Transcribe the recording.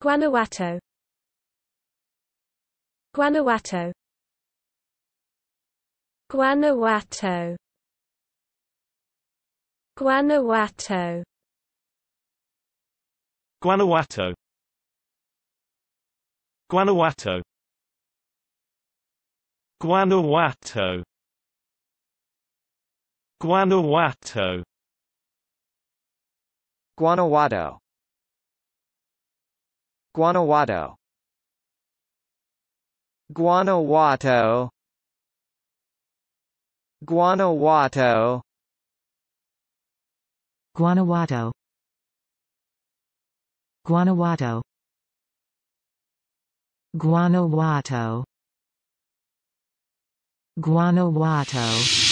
Guanajuato Guanajuato Guanajuato Guanajuato Guanajuato Guanajuato Guanajuato Guanajuato Guanajuato Guanajuato Guanajuato Guanajuato Guanajuato Guanajuato Guanajuato Guanajuato